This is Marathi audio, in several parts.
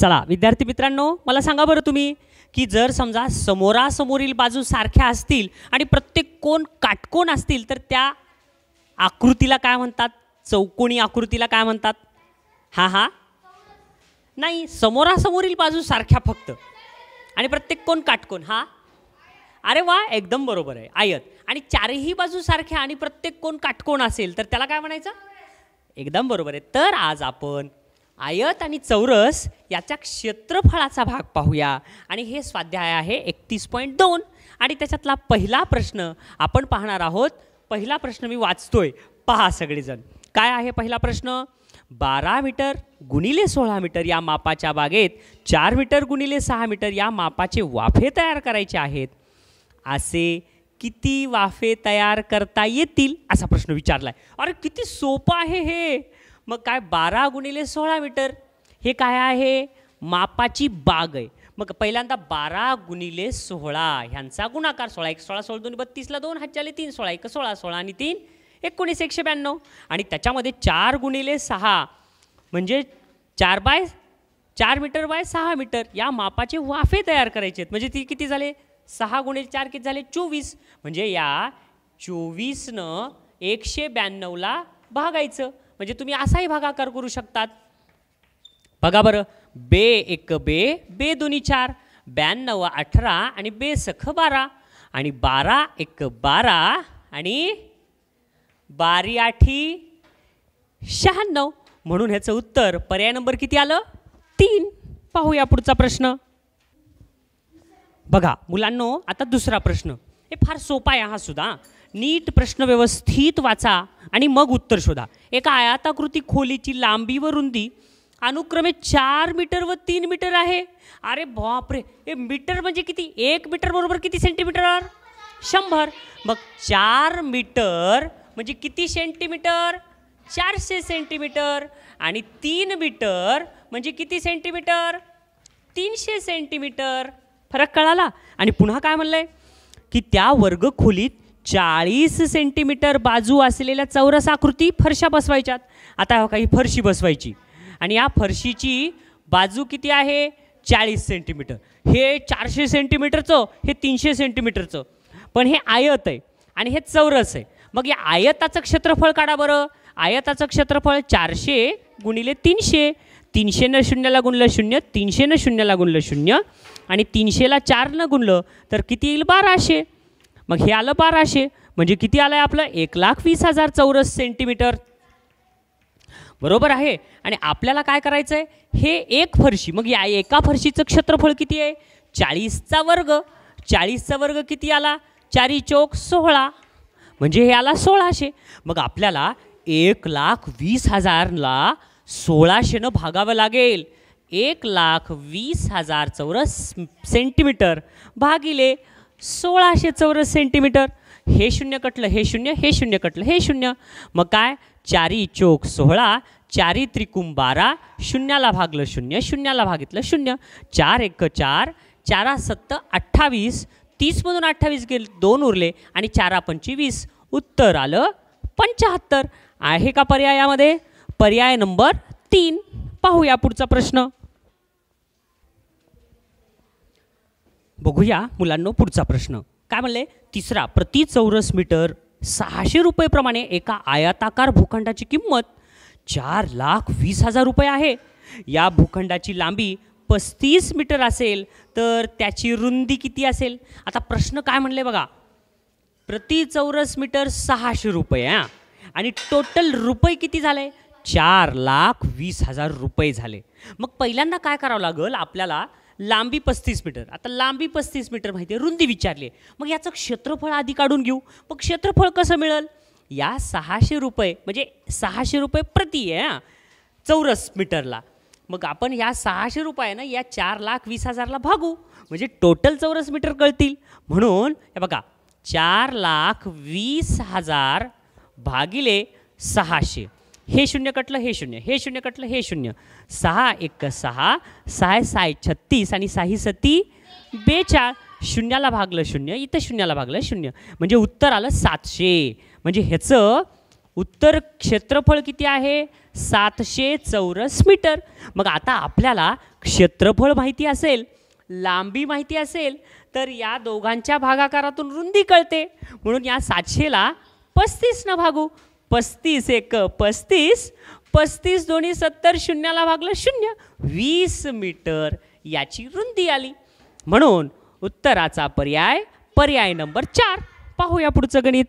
चला विद्यार्थी मित्रांनो मला सांगा बरं तुम्ही की जर समजा समोरासमोरील बाजू सारख्या असतील आणि प्रत्येक कोण काटकोण असतील तर त्या आकृतीला काय म्हणतात चौकोणी आकृतीला काय म्हणतात हां हां नाही समोरासमोरील बाजू सारख्या फक्त आणि प्रत्येक कोण काटकोण हां अरे वा एकदम बरोबर आहे आयत आणि चारही बाजू सारख्या आणि प्रत्येक कोण काटकोण असेल तर त्याला काय म्हणायचं एकदम बरोबर आहे तर आज आपण आयत आणि चौरस याच्या क्षेत्रफळाचा भाग पाहूया आणि हे स्वाध्याय आहे एकतीस पॉईंट दोन आणि त्याच्यातला पहिला प्रश्न आपण पाहणार आहोत पहिला प्रश्न मी वाचतोय पहा सगळेजण काय आहे पहिला प्रश्न बारा मीटर गुणिले सोळा मीटर या मापाच्या बागेत चार मीटर गुणिले सहा मीटर या मापाचे वाफे तयार करायचे आहेत असे किती वाफे तयार करता येतील असा प्रश्न विचारला आहे अरे किती सोपं आहे हे मग काय बारा गुणिले सोळा मीटर हे काय आहे मापाची बाग आहे मग पहिल्यांदा बारा गुणिले सोळा ह्यांचा गुणाकार सोळा एक सोळा सोळा दोन बत्तीसला दोन हज्जाले तीन सोळा एक सोळा सोळा आणि तीन एकोणीस एकशे ब्याण्णव आणि त्याच्यामध्ये चार गुणिले सहा म्हणजे चार बाय चार मीटर बाय सहा मीटर या मापाचे वाफे तयार करायचे आहेत म्हणजे ती किती झाले सहा गुणिले चार किती झाले चोवीस म्हणजे या चोवीसनं एकशे ब्याण्णवला भागायचं म्हणजे तुम्ही असाही भागाकार करू शकतात बघा बरं बे एक बे बे दोन्ही चार ब्याण्णव अठरा आणि बे सख बारा आणि बारा एक बारा आणि बारी आठी शहाण्णव म्हणून ह्याचं उत्तर पर्याय नंबर किती आलं तीन पाहूया पुढचा प्रश्न बघा मुलांनो आता दुसरा प्रश्न हे फार सोपा आहे हा सुद्धा नीट प्रश्न व्यवस्थित वाचा आणि मग उत्तर शोधा एका आयाताकृती खोलीची लांबी व रुंदी अनुक्रमे चार मीटर व तीन मीटर आहे अरे बापरे हे मीटर म्हणजे किती एक मीटर बरोबर किती सेंटीमीटर शंभर मग चार मीटर म्हणजे किती सेंटीमीटर चारशे सेंटीमीटर आणि तीन मीटर म्हणजे किती सेंटीमीटर तीनशे सेंटीमीटर फरक कळाला आणि पुन्हा काय म्हणलं आहे की त्या वर्गखोलीत चाळीस सेंटीमीटर बाजू असलेल्या चौरस आकृती फरशा बसवायच्यात आता काही फरशी बसवायची आणि या फरशीची बाजू किती आहे चाळीस सेंटीमीटर हे चारशे सेंटीमीटरचं हे तीनशे सेंटीमीटरचं पण हे आयत आहे आणि हे चौरस आहे मग या आयताचं क्षेत्रफळ काढा बरं आयताचं क्षेत्रफळ चारशे गुणिले तीनशे तीनशेनं शून्याला गुणलं शून्य तीनशेनं शून्याला गुणलं शून्य आणि तीनशेला चारनं गुणलं तर किती येईल बाराशे मग हे आलं बाराशे म्हणजे किती आलं आहे आपलं एक लाख वीस हजार चौरस सेंटीमीटर बरोबर आहे आणि आपल्याला काय करायचं आहे हे एक फरशी मग या एका फरशीचं क्षेत्रफळ किती आहे चाळीसचा वर्ग चाळीसचा वर्ग किती आला चारी चौक सोळा म्हणजे हे आला सोळाशे मग आपल्याला एक लाख वीस हजारला सोळाशेनं भागावं लागेल एक लाख वीस हजार चौरस सेंटीमीटर भागिले सोळाशे चौरस सेंटीमीटर हे शून्य कटलं हे शून्य हे शून्य कटलं हे शून्य मग काय चारी चोक सोहळा चारी त्रिकुम बारा शून्याला भागलं शून्य शून्याला भागितलं शून्य चार एक चार चारा सत्त अठ्ठावीस तीसमधून अठ्ठावीस गेले दोन उरले आणि चारा पंचवीस उत्तर आलं पंचाहत्तर आहे का पर्यायामध्ये पर्याय नंबर तीन पाहूया पुढचा प्रश्न बघूया मुलांनो पुढचा प्रश्न काय म्हणले तिसरा प्रति चौरस मीटर सहाशे रुपयेप्रमाणे एका आयाताकार भूखंडाची किंमत चार लाख वीस हजार रुपये आहे या भूखंडाची लांबी पस्तीस मीटर असेल तर त्याची रुंदी किती असेल आता प्रश्न काय म्हणले बघा प्रति चौरस मीटर सहाशे रुपये हां आणि टोटल रुपये किती झाले चार लाख वीस हजार रुपये झाले मग पहिल्यांदा काय करावं लागेल आपल्याला लांबी पस्तीस मीटर आता लांबी पस्तीस मीटर माहिती आहे रुंदी विचारली मग याचं क्षेत्रफळ आधी काढून घेऊ मग क्षेत्रफळ कसं मिळेल या सहाशे रुपये म्हणजे सहाशे रुपये प्रति आहे हां चौरस मीटरला मग आपण या सहाशे रुपये ना या चार लाख वीस हजारला भागू म्हणजे टोटल चौरस मीटर कळतील म्हणून हे बघा चार लाख वीस हजार भागिले सहाशे हे शून्य कटलं हे शून्य हे शून्य कटलं हे शून्य सहा एक सहा सहा साय छत्तीस आणि साही सती बेचाळ शून्याला भागलं शून्य इथं शून्याला भागलं शून्य म्हणजे उत्तर आलं सातशे म्हणजे ह्याचं उत्तर क्षेत्रफळ किती आहे सातशे चौरस मीटर मग आता आपल्याला क्षेत्रफळ माहिती असेल लांबी माहिती असेल तर या दोघांच्या भागाकारातून रुंदी कळते म्हणून या सातशेला पस्तीसनं भागू पस्तीस एक पस्तीस पस्तीस दोन्ही सत्तर शून्याला भागलं शून्य वीस मीटर याची रुंदी आली म्हणून उत्तराचा पर्याय पर्याय नंबर चार पाहूया पुढचं गणित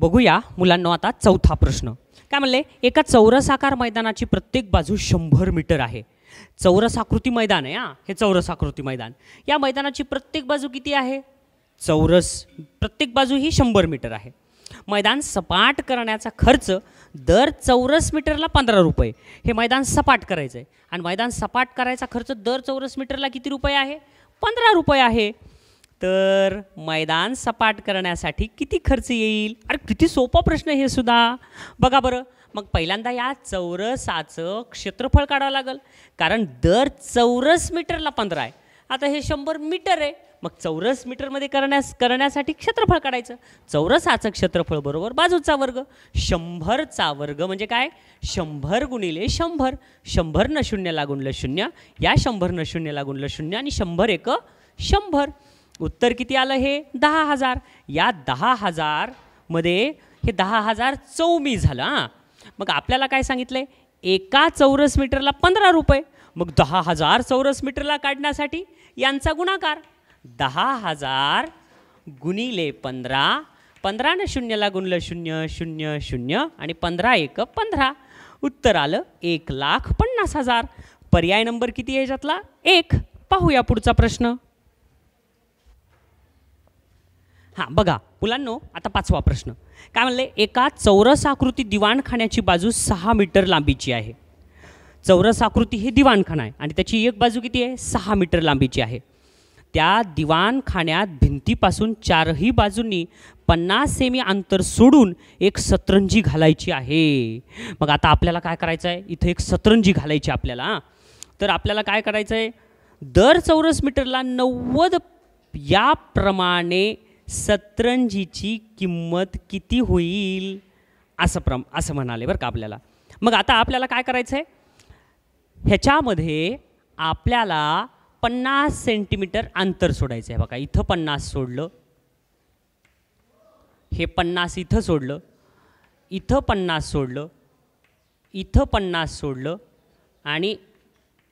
बघूया मुलांना आता चौथा प्रश्न काय म्हणले एका चौरसाकार मैदानाची प्रत्येक बाजू शंभर मीटर आहे चौरस आकृती मैदान आहे हा हे चौरसाकृती मैदान या मैदानाची प्रत्येक बाजू किती आहे चौरस प्रत्येक बाजू ही शंभर मीटर आहे मैदान सपाट करण्याचा खर्च दर चौरस मीटरला पंधरा रुपये हे मैदान सपाट करायचं आहे आणि मैदान सपाट करायचा खर्च दर चौरस मीटरला किती रुपये आहे पंधरा रुपये आहे तर मैदान सपाट करण्यासाठी किती खर्च येईल अरे किती सोपा प्रश्न हे सुद्धा बघा बरं मग पहिल्यांदा या चौरसाचं क्षेत्रफळ काढावं लागेल कारण दर चौरस मीटरला पंधरा आहे आता हे शंभर मीटर आहे मग चौरस मीटरमध्ये करण्यास करण्यासाठी क्षेत्रफळ काढायचं चौरसाचं क्षेत्रफळ बरोबर बाजूचा वर्ग शंभरचा वर्ग म्हणजे काय शंभर गुणिले शंभर न शून्य लागूनलं शून्य या न शून्य लागूनलं शून्य आणि शंभर एक शंभर उत्तर किती आलं हे दहा हजार या दहा हजारमध्ये हे दहा हजार चौमी झालं हां मग आपल्याला काय सांगितलं एका चौरस मीटरला पंधरा रुपये मग दहा हजार चौरस मीटरला काढण्यासाठी यांचा गुणाकार दहा हजार गुणिले पंधरा पंधरानं शून्यला गुणलं शून्य शून्य शून्य आणि पंधरा एक पंधरा उत्तर आलं एक लाख पन्नास हजार पर्याय नंबर किती आहे याच्यातला एक पाहूया पुढचा प्रश्न हां बघा मुलांनो आता पाचवा प्रश्न काय म्हणले एका चौरस आकृती दिवाणखान्याची बाजू सहा मीटर लांबीची आहे चौरस आकृती हे दिवाणखाना आहे आणि त्याची एक बाजू किती आहे सहा मीटर लांबीची आहे त्या दिवाणखान्यात भिंतीपासून चारही बाजूंनी पन्नास सेमी अंतर सोडून एक सतरंजी घालायची आहे मग आता आपल्याला काय करायचं आहे इथं एक सतरंजी घालायची आपल्याला तर आपल्याला काय करायचं आहे दर चौरस मीटरला नव्वद याप्रमाणे सतरंजीची किंमत किती होईल असं प्रम असं म्हणाले बरं का आपल्याला मग आता आपल्याला काय करायचं आहे ह्याच्यामध्ये आपल्याला पन्नास सेंटीमीटर अंतर सोडायचं आहे बघा इथं पन्नास सोडलं हे पन्नास इथं सोडलं इथं पन्नास सोडलं इथं पन्नास सोडलं आणि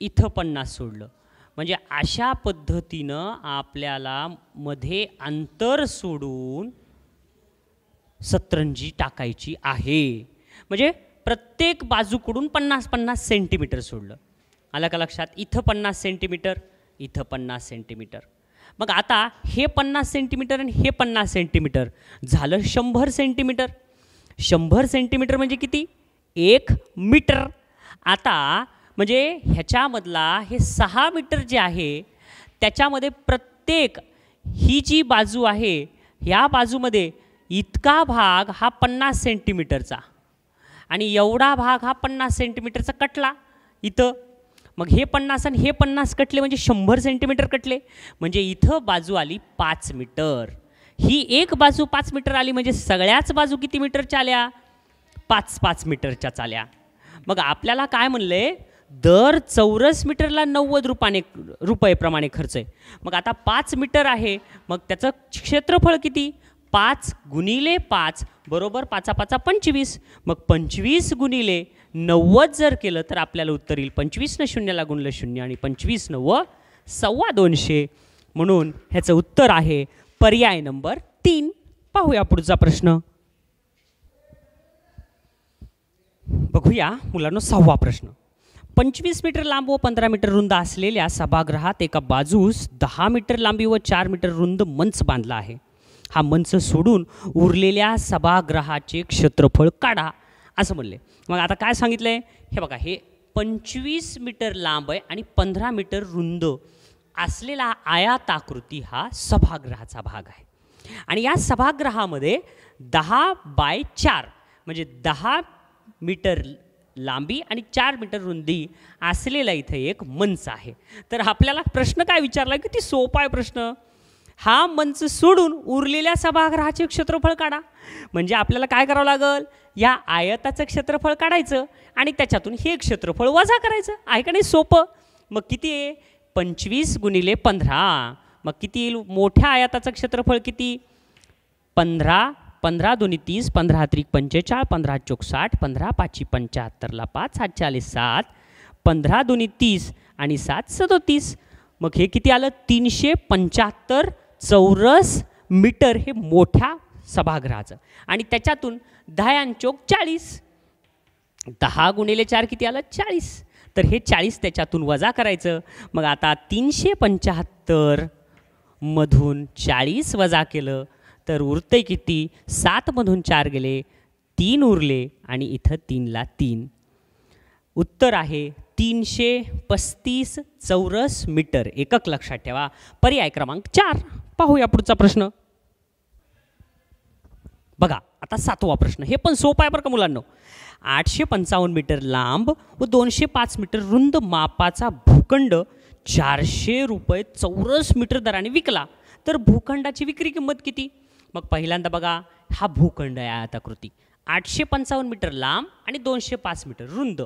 इथं पन्नास सोडलं म्हणजे अशा पद्धतीनं आपल्याला मध्ये अंतर सोडून सतरंजी टाकायची आहे म्हणजे प्रत्येक बाजूकडून पन्नास पन्नास सेंटीमीटर सोडलं आलं का लक्षात इथं पन्नास सेंटीमीटर इथं पन्नास सेंटीमीटर मग आता हे पन्नास सेंटीमीटर आणि हे पन्नास सेंटीमीटर झालं शंभर सेंटीमीटर शंभर सेंटीमीटर म्हणजे किती एक मीटर आता म्हणजे ह्याच्यामधला हे सहा मीटर जे आहे त्याच्यामध्ये प्रत्येक ही जी बाजू आहे ह्या बाजूमध्ये इतका भाग हा पन्नास सेंटीमीटरचा आणि एवढा भाग हा पन्नास सेंटीमीटरचा कटला इथं मग हे पन्नास आणि हे पन्नास कटले म्हणजे शंभर सेंटीमीटर कटले म्हणजे इथं बाजू आली पाच मीटर ही एक बाजू पाच मीटर आली म्हणजे सगळ्याच बाजू किती मीटरच्या आल्या पाच पाच मीटरच्या चाल्या मग आपल्याला काय म्हणले दर चौरस मीटरला नव्वद रुपाने रुपयेप्रमाणे खर्च आहे मग आता पाच मीटर आहे मग त्याचं क्षेत्रफळ किती पाच गुणिले पाच बरोबर पाचा पाचा पंचवीस मग पंचवीस गुणिले नव्वद जर केलं तर आपल्याला उत्तर येईल पंचवीसनं शून्य लागूनलं शून्य आणि पंचवीस नव्व सव्वा दोनशे म्हणून ह्याचं उत्तर आहे पर्याय नंबर तीन पाहूया पुढचा प्रश्न बघूया मुलांनो सहावा प्रश्न पंचवीस मीटर लांब व पंधरा मीटर रुंद असलेल्या सभागृहात एका बाजूस दहा मीटर लांबी व चार मीटर रुंद मंच बांधला आहे हा मंच सोडून उरलेल्या सभागृहाचे क्षेत्रफळ काढा असं म्हणले मग आता काय सांगितलं आहे हे बघा हे पंचवीस मीटर लांब आहे आणि पंधरा मीटर रुंद असलेला आयाताकृती हा सभागृहाचा भाग आहे आणि या सभागृहामध्ये दहा बाय चार म्हणजे दहा मीटर लांबी आणि चार मीटर रुंदी असलेला इथे एक मंच आहे तर आपल्याला प्रश्न काय विचारला किती सोपाय सोपा आहे प्रश्न हा मंच सोडून उरलेल्या सभागृहाचे क्षेत्रफळ काढा म्हणजे आपल्याला काय करावं लागेल या आयताचं क्षेत्रफळ काढायचं आणि त्याच्यातून हे क्षेत्रफळ वजा करायचं आहे का नाही सोपं मग किती आहे पंचवीस गुणिले पंधरा मग किती येईल मोठ्या आयाताचं क्षेत्रफळ किती पंधरा पंधरा दोन्ही तीस पंधरा त्रिक पंचेचाळ पंधरा चोक साठ पंधरा पाचशे पंच्याहत्तरला पाच सात चाळीस सात पंधरा दोन्ही तीस आणि सात सदोतीस मग हे किती आलं तीनशे पंच्याहत्तर चौरस मीटर हे मोठ्या सभागृहाचं आणि त्याच्यातून दहायां चोक चाळीस दहा गुणिले चार किती आलं चाळीस तर हे चाळीस त्याच्यातून वजा करायचं मग आता तीनशे मधून चाळीस वजा केलं तर उरते किती मधून चार गेले तीन उरले आणि इथं तीनला तीन उत्तर आहे तीनशे पस्तीस चौरस मीटर एकक लक्षात ठेवा पर्याय क्रमांक चार पाहूया पुढचा प्रश्न बघा आता सातवा प्रश्न हे पण सोपं आहे बरं का मुलांना आठशे पंचावन्न मीटर लांब व दोनशे पाच मीटर रुंद मापाचा भूखंड चारशे रुपये चौरस मीटर दराने विकला तर भूखंडाची विक्री किंमत किती मग पहिल्यांदा बघा हा भूखंड आहे कृती आठशे पंचावन्न मीटर लांब आणि दोनशे पाच मीटर रुंद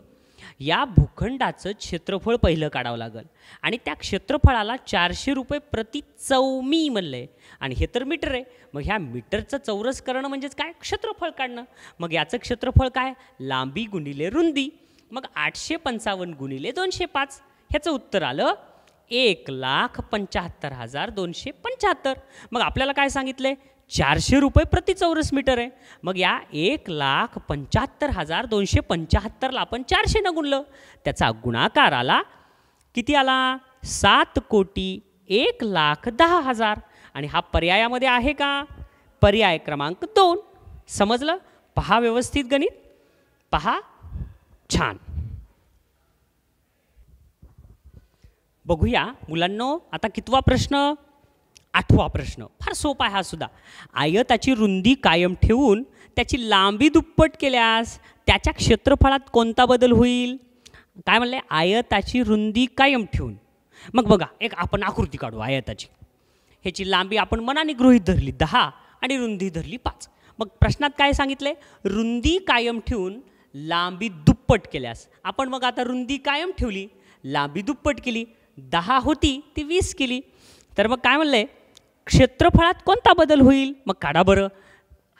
या भूखंडाचं क्षेत्रफळ पहिलं काढावं लागेल आणि त्या क्षेत्रफळाला चारशे रुपये प्रति चौमी म्हणलं आहे आणि हे तर मीटर आहे मग ह्या मीटरचं चौरस करणं म्हणजेच काय क्षेत्रफळ काढणं मग याचं क्षेत्रफळ काय लांबी गुणिले रुंदी मग आठशे पंचावन्न गुणिले दोनशे पाच ह्याचं उत्तर आलं एक लाख पंचाहत्तर हजार दोनशे पंच्याहत्तर मग आपल्याला काय सांगितलं आहे चारशे रुपये प्रति चौरस मीटर आहे मग या एक लाख पंच्याहत्तर हजार दोनशे पंच्याहत्तरला आपण न गुणलं त्याचा गुणाकार आला किती आला सात कोटी एक लाख दहा हजार आणि हा पर्यायामध्ये आहे का पर्याय क्रमांक दोन समजलं पहा व्यवस्थित गणित पहा छान बघूया मुलांनो आता कितवा प्रश्न आठवा प्रश्न फार सोपा आहे हा सुद्धा आयताची रुंदी कायम ठेवून त्याची लांबी दुप्पट केल्यास त्याच्या क्षेत्रफळात कोणता बदल होईल काय म्हणलं आयताची रुंदी कायम ठेवून मग बघा एक आपण आकृती काढू आयताची ह्याची लांबी आपण मनाने गृहीत धरली दहा आणि रुंदी धरली पाच मग प्रश्नात काय सांगितलं रुंदी कायम ठेवून लांबी दुप्पट केल्यास आपण मग आता रुंदी कायम ठेवली लांबी दुप्पट केली दहा होती ती वीस केली तर मग काय म्हणलं आहे क्षेत्रफळात कोणता बदल होईल मग काढा बरं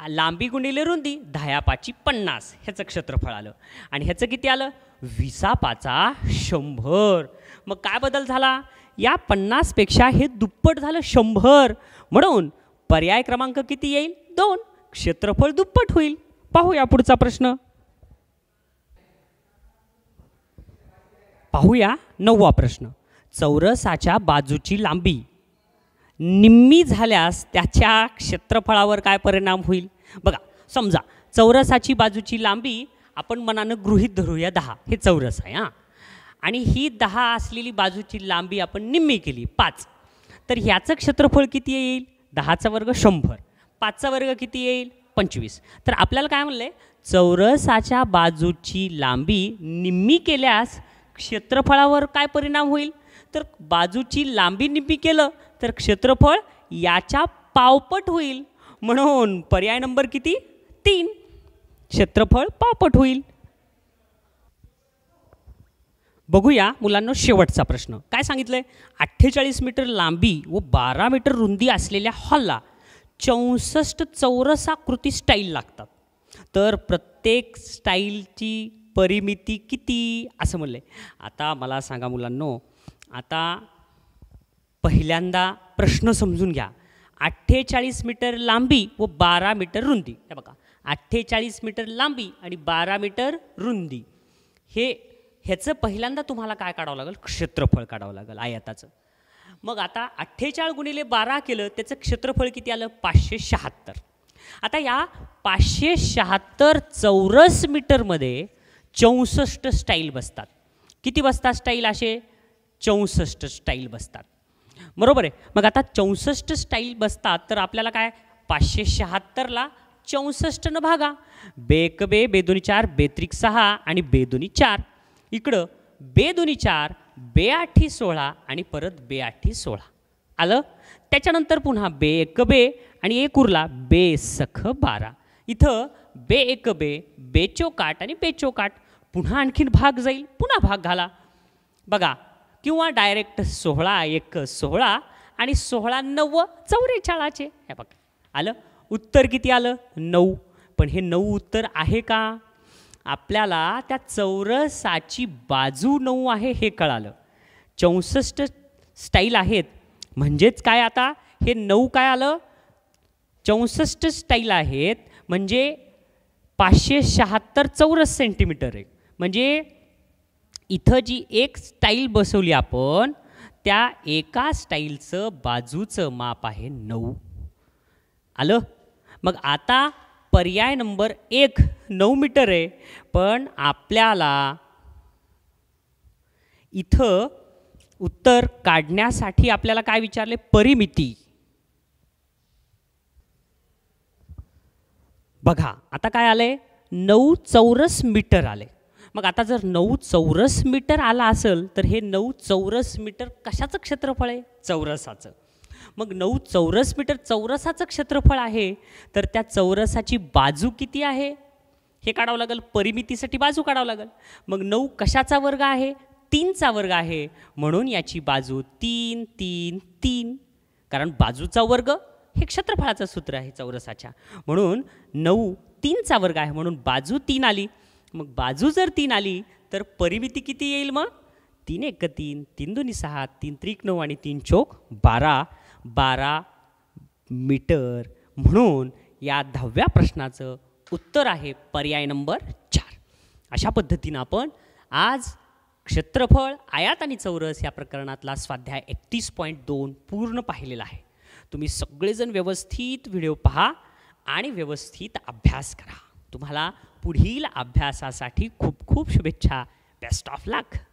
लांबी गुंडीले रुंदी दहा पाची पन्नास ह्याचं क्षेत्रफळ आलं आणि ह्याचं किती आलं विसा पाचा शंभर मग काय बदल झाला या पन्नासपेक्षा हे दुप्पट झालं शंभर म्हणून पर्याय क्रमांक किती येईल दोन क्षेत्रफळ दुप्पट होईल पाहूया पुढचा प्रश्न पाहूया नववा प्रश्न चौरसाच्या बाजूची लांबी निम्मी झाल्यास त्याच्या क्षेत्रफळावर काय परिणाम होईल बघा समजा चौरसाची बाजूची लांबी आपण मनानं गृहीत धरूया दहा हे चौरस आहे हां आणि ही दहा असलेली बाजूची लांबी आपण निम्मी केली पाच तर ह्याचं क्षेत्रफळ किती येईल दहाचा वर्ग शंभर पाचचा वर्ग किती येईल पंचवीस तर आपल्याला काय म्हणलं आहे चौरसाच्या बाजूची लांबी निम्मी केल्यास क्षेत्रफळावर काय परिणाम होईल तर बाजूची लांबी निम्मी केलं तर क्षेत्रफळ याच्या पावपट होईल म्हणून पर्याय नंबर किती तीन क्षेत्रफळ पावपट होईल बघूया मुलांना शेवटचा प्रश्न काय सांगितलं आहे अठ्ठेचाळीस मीटर लांबी व बारा मीटर रुंदी असलेल्या हॉलला चौसष्ट चौरसाकृती स्टाईल लागतात तर प्रत्येक स्टाईलची परिमिती किती असं म्हणलं आहे आता मला सांगा मुलांनो आता पहिल्यांदा प्रश्न समजून घ्या अठ्ठेचाळीस मीटर लांबी व बारा मीटर रुंदी हे बघा अठ्ठेचाळीस मीटर लांबी आणि बारा मीटर रुंदी हे ह्याचं पहिल्यांदा तुम्हाला काय काढावं लागेल क्षेत्रफळ काढावं लागेल आयाताचं मग आता अठ्ठेचाळ गुणिले बारा केलं त्याचं क्षेत्रफळ किती आलं पाचशे शहात्तर आता या पाचशे शहात्तर चौरस मीटरमध्ये चौसष्ट स्टाईल बसतात किती बसतात स्टाईल असे चौसष्ट स्टाईल बसतात बरोबर आहे मग आता चौसष्ट स्टाईल बसतात तर आपल्याला काय पाचशे शहात्तरला न भागा बेक बे बेदोनी चार बेत्रिक सहा आणि बेदोनी चार इकडं बेदोनी चार बे आठी सोळा आणि परत बे आठी सोळा आलं त्याच्यानंतर पुन्हा बे एक बे आणि एक उरला बे सख बारा इथं बे एक बे बेचोकाट आणि बेचोकाट पुन्हा आणखीन भाग जाईल पुन्हा भाग घाला बघा किंवा डायरेक्ट सोहळा एक सोहळा आणि सोहळा नव्व चौरेचाळाचे हे बघ आलं उत्तर किती आलं नऊ पण हे नऊ उत्तर आहे का आपल्याला त्या चौरसाची बाजू नऊ आहे हे कळालं चौसष्ट स्टाईल आहेत म्हणजेच काय आता हे नऊ काय आलं चौसष्ट स्टाईल आहेत म्हणजे पाचशे शहात्तर चौरस सेंटीमीटर आहे म्हणजे इथं जी एक स्टाईल बसवली आपण त्या एका स्टाईलचं बाजूचं माप आहे नऊ आलं मग आता पर्याय नंबर एक नऊ मीटर आहे पण आपल्याला इथं उत्तर काढण्यासाठी आपल्याला काय विचारले परिमिती बघा आता काय आले नऊ चौरस मीटर आले मग आता जर नऊ चौरस मीटर आला असेल तर हे नऊ चौरस मीटर कशाचं क्षेत्रफळ आहे चौरसाचं मग नऊ चौरस मीटर चौरसाचं क्षेत्रफळ आहे तर त्या चौरसाची बाजू किती आहे हे काढावं लागेल परिमितीसाठी बाजू काढावं लागेल मग नऊ कशाचा वर्ग आहे तीनचा वर्ग आहे म्हणून याची बाजू तीन तीन तीन कारण बाजूचा वर्ग हे क्षेत्रफळाचं सूत्र आहे चौरसाच्या म्हणून नऊ तीनचा वर्ग आहे म्हणून बाजू तीन आली मग बाजू जर तीन आली तर परिमिती किती येईल मग तीन एक तीन तीन दोन्ही सहा तीन त्रिक नऊ आणि तीन चोक बारा बारा मीटर म्हणून या दहाव्या प्रश्नाचं उत्तर आहे पर्याय नंबर चार अशा पद्धतीनं आपण आज क्षेत्रफळ आयात आणि चौरस या प्रकरणातला स्वाध्याय एकतीस पॉईंट दोन पूर्ण पाहिलेला आहे तुम्ही सगळेजण व्यवस्थित व्हिडिओ पहा आणि व्यवस्थित अभ्यास करा तुम्हाला पुढील अभ्यासासाठी खूप खूप शुभेच्छा बेस्ट ऑफ लक